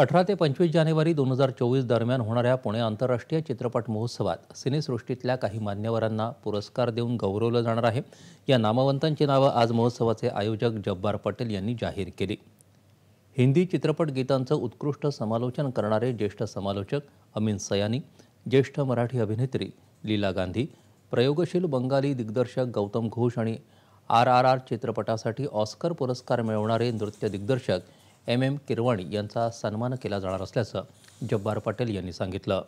अठरा ते पंचवीस जानेवारी दोन हजार चोवीस दरम्यान होणाऱ्या पुणे आंतरराष्ट्रीय चित्रपट महोत्सवात सिनेसृष्टीतल्या काही मान्यवरांना पुरस्कार देऊन गौरवलं जाणार आहे या नामवंतांची नावं आज महोत्सवाचे आयोजक जब्बार पटेल यांनी जाहीर केली हिंदी चित्रपट गीतांचं उत्कृष्ट समालोचन करणारे ज्येष्ठ समालोचक अमीन सयानी ज्येष्ठ मराठी अभिनेत्री लीला गांधी प्रयोगशील बंगाली दिग्दर्शक गौतम घोष आणि आर आर आर चित्रपटासाठी ऑस्कर पुरस्कार मिळवणारे नृत्य दिग्दर्शक एम एम किरवणी यांचा सन्मान केला जाणार असल्याचं जब्बार पटेल यांनी सांगितलं